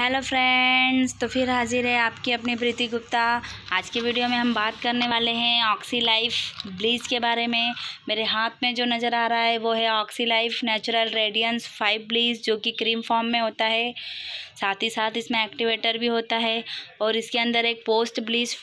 hello friends तो फिर हाजिर है आपकी अपनी प्रीति गुप्ता आज के वीडियो में हम बात करने वाले हैं ऑक्सी लाइफ ब्लीच के बारे में मेरे हाथ में जो नज़र आ रहा है वो है Oxy Life natural radiance five bleach जो कि क्रीम फॉर्म में होता है साथ ही साथ इसमें एक्टिवेटर भी होता है और इसके अंदर एक पोस्ट ब्लीच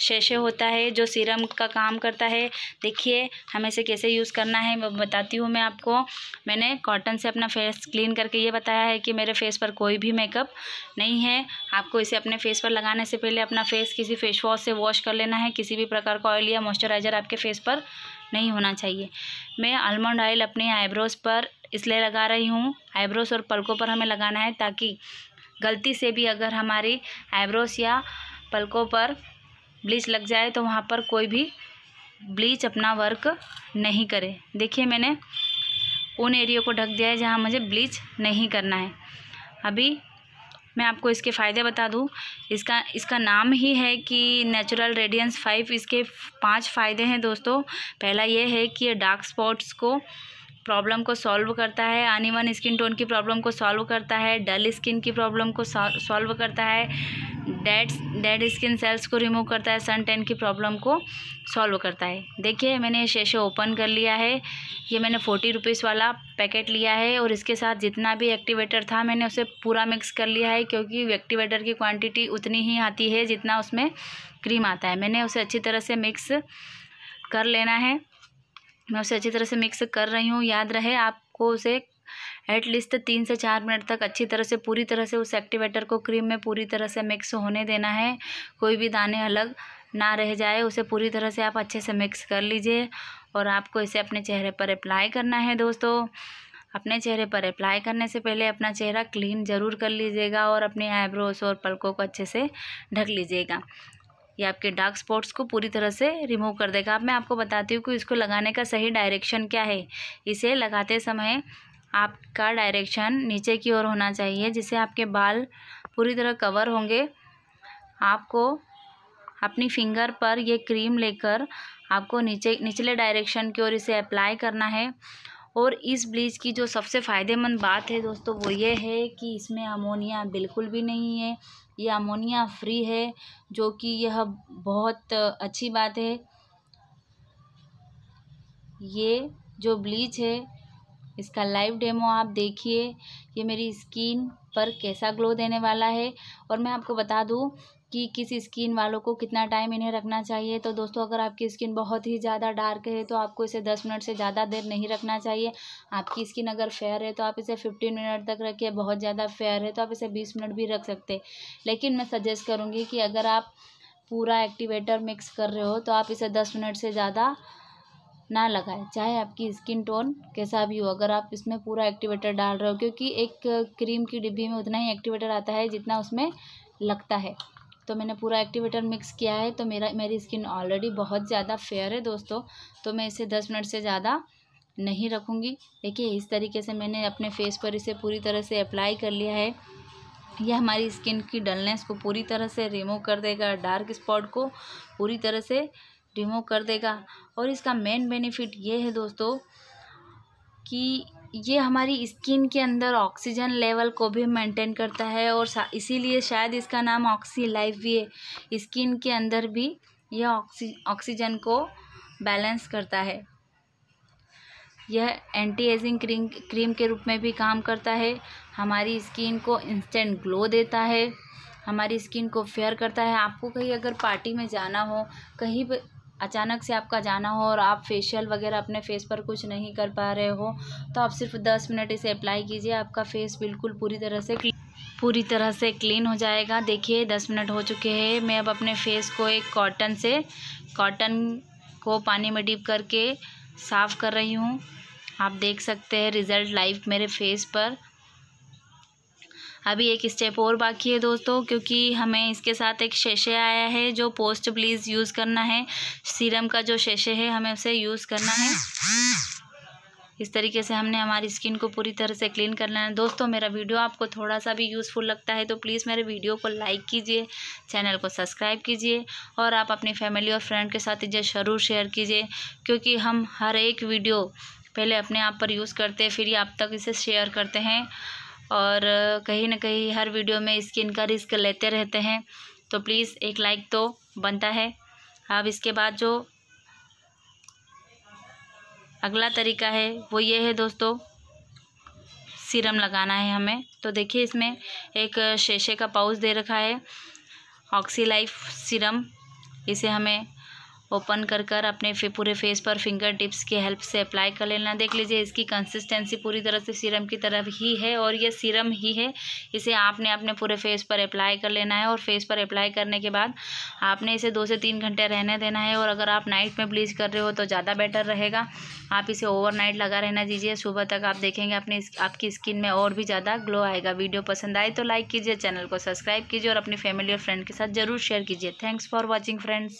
शेशे होता है जो सीरम का काम करता है देखिए हमें इसे कैसे यूज़ करना है मैं बताती हूँ मैं आपको मैंने कॉटन से अपना फेस क्लीन करके ये बताया है कि मेरे फेस पर कोई भी मेकअप नहीं है आपको इसे अपने फेस पर लगाने से पहले अपना फेस किसी फेस वॉश से वॉश कर लेना है किसी भी प्रकार का ऑयल या मॉइस्चराइज़र आपके फेस पर नहीं होना चाहिए मैं आलमंड ऑयल अपने आईब्रोज़ पर इसलिए लगा रही हूँ आईब्रोज़ और पलकों पर हमें लगाना है ताकि गलती से भी अगर हमारी आईब्रोज़ या पलकों पर ब्लीच लग जाए तो वहाँ पर कोई भी ब्लीच अपना वर्क नहीं करे देखिए मैंने उन एरिया को ढक दिया है जहाँ मुझे ब्लीच नहीं करना है अभी मैं आपको इसके फ़ायदे बता दूँ इसका इसका नाम ही है कि नेचुरल रेडियंस फाइव इसके पांच फ़ायदे हैं दोस्तों पहला ये है कि ये डार्क स्पॉट्स को प्रॉब्लम को सॉल्व करता है अनइवन स्किन टोन की प्रॉब्लम को सॉल्व करता है डल स्किन की प्रॉब्लम को सॉल्व करता है डेड डेड स्किन सेल्स को रिमूव करता है सन टेन की प्रॉब्लम को सॉल्व करता है देखिए मैंने शेशो ओपन कर लिया है ये मैंने फोर्टी रुपीज़ वाला पैकेट लिया है और इसके साथ जितना भी एक्टिवेटर था मैंने उसे पूरा मिक्स कर लिया है क्योंकि एक्टिवेटर की क्वांटिटी उतनी ही आती है जितना उसमें क्रीम आता है मैंने उसे अच्छी तरह से मिक्स कर लेना है मैं उसे अच्छी तरह से मिक्स कर रही हूँ याद रहे आपको उसे एटलीस्ट तीन से चार मिनट तक अच्छी तरह से पूरी तरह से उस एक्टिवेटर को क्रीम में पूरी तरह से मिक्स होने देना है कोई भी दाने अलग ना रह जाए उसे पूरी तरह से आप अच्छे से मिक्स कर लीजिए और आपको इसे अपने चेहरे पर अप्लाई करना है दोस्तों अपने चेहरे पर अप्लाई करने से पहले अपना चेहरा क्लीन ज़रूर कर लीजिएगा और अपने आईब्रोज और पलकों को अच्छे से ढक लीजिएगा ये आपके डार्क स्पॉट्स को पूरी तरह से रिमूव कर देगा अब मैं आपको बताती हूँ कि इसको लगाने का सही डायरेक्शन क्या है इसे लगाते समय आपका डायरेक्शन नीचे की ओर होना चाहिए जिससे आपके बाल पूरी तरह कवर होंगे आपको अपनी फिंगर पर ये क्रीम लेकर आपको नीचे निचले डायरेक्शन की ओर इसे अप्लाई करना है और इस ब्लीच की जो सबसे फ़ायदेमंद बात है दोस्तों वो ये है कि इसमें अमोनिया बिल्कुल भी नहीं है ये अमोनिया फ्री है जो कि यह बहुत अच्छी बात है ये जो ब्लीच है इसका लाइव डेमो आप देखिए ये मेरी स्किन पर कैसा ग्लो देने वाला है और मैं आपको बता दूँ कि किस स्किन वालों को कितना टाइम इन्हें रखना चाहिए तो दोस्तों अगर आपकी स्किन बहुत ही ज़्यादा डार्क है तो आपको इसे दस मिनट से ज़्यादा देर नहीं रखना चाहिए आपकी स्किन अगर फेयर है तो आप इसे फिफ्टीन मिनट तक रखिए बहुत ज़्यादा फेयर है तो आप इसे बीस मिनट भी रख सकते लेकिन मैं सजेस्ट करूँगी कि अगर आप पूरा एक्टिवेटर मिक्स कर रहे हो तो आप इसे दस मिनट से ज़्यादा ना लगाएं चाहे आपकी स्किन टोन कैसा भी हो अगर आप इसमें पूरा एक्टिवेटर डाल रहे हो क्योंकि एक क्रीम की डिब्बी में उतना ही एक्टिवेटर आता है जितना उसमें लगता है तो मैंने पूरा एक्टिवेटर मिक्स किया है तो मेरा मेरी स्किन ऑलरेडी बहुत ज़्यादा फेयर है दोस्तों तो मैं इसे दस मिनट से ज़्यादा नहीं रखूँगी देखिए इस तरीके से मैंने अपने फेस पर इसे पूरी तरह से अप्लाई कर लिया है यह हमारी स्किन की डलनेस को पूरी तरह से रिमूव कर देगा डार्क स्पॉट को पूरी तरह से रिमूव कर देगा और इसका मेन बेनिफिट ये है दोस्तों कि ये हमारी स्किन के अंदर ऑक्सीजन लेवल को भी मेंटेन करता है और इसीलिए शायद इसका नाम ऑक्सी लाइफ भी है स्किन के अंदर भी यह ऑक्सीजन को बैलेंस करता है यह एंटी एजिंग क्रीम क्रीम के रूप में भी काम करता है हमारी स्किन को इंस्टेंट ग्लो देता है हमारी स्किन को फेयर करता है आपको कहीं अगर पार्टी में जाना हो कहीं अचानक से आपका जाना हो और आप फेशियल वगैरह अपने फेस पर कुछ नहीं कर पा रहे हो तो आप सिर्फ दस मिनट इसे अप्लाई कीजिए आपका फेस बिल्कुल पूरी तरह से पूरी तरह से क्लीन हो जाएगा देखिए दस मिनट हो चुके हैं मैं अब अपने फेस को एक कॉटन से कॉटन को पानी में डिप करके साफ़ कर रही हूँ आप देख सकते हैं रिज़ल्ट लाइव मेरे फेस पर अभी एक स्टेप और बाकी है दोस्तों क्योंकि हमें इसके साथ एक शेशे आया है जो पोस्ट ब्लीज़ यूज़ करना है सीरम का जो शेशे है हमें उसे यूज़ करना है इस तरीके से हमने हमारी स्किन को पूरी तरह से क्लीन करना है दोस्तों मेरा वीडियो आपको थोड़ा सा भी यूज़फुल लगता है तो प्लीज़ मेरे वीडियो को लाइक कीजिए चैनल को सब्सक्राइब कीजिए और आप अपनी फैमिली और फ्रेंड के साथ इसे ज़रूर शेयर कीजिए क्योंकि हम हर एक वीडियो पहले अपने आप पर यूज़ करते हैं फिर आप तक इसे शेयर करते हैं और कहीं ना कहीं हर वीडियो में स्किन का रिस्क लेते रहते हैं तो प्लीज़ एक लाइक तो बनता है अब इसके बाद जो अगला तरीका है वो ये है दोस्तों सीरम लगाना है हमें तो देखिए इसमें एक शेशे का पाउच दे रखा है ऑक्सी लाइफ सीरम इसे हमें ओपन कर कर अपने पूरे फेस पर फिंगर टिप्स की हेल्प से अप्लाई कर लेना देख लीजिए इसकी कंसिस्टेंसी पूरी तरह से सीरम की तरफ ही है और ये सीरम ही है इसे आपने अपने पूरे फेस पर अप्लाई कर लेना है और फेस पर अप्लाई करने के बाद आपने इसे दो से तीन घंटे रहने देना है और अगर आप नाइट में ब्लीच कर रहे हो तो ज़्यादा बेटर रहेगा आप इसे ओवरनाइट लगा रहना दीजिए सुबह तक आप देखेंगे अपने आपकी स्किन में और भी ज़्यादा ग्लो आएगा वीडियो पसंद आए तो लाइक कीजिए चैनल को सब्सक्राइब कीजिए और अपनी फैमिली और फ्रेंड के साथ ज़रूर शेयर कीजिए थैंक्स फॉर वॉचिंग फ्रेंड्स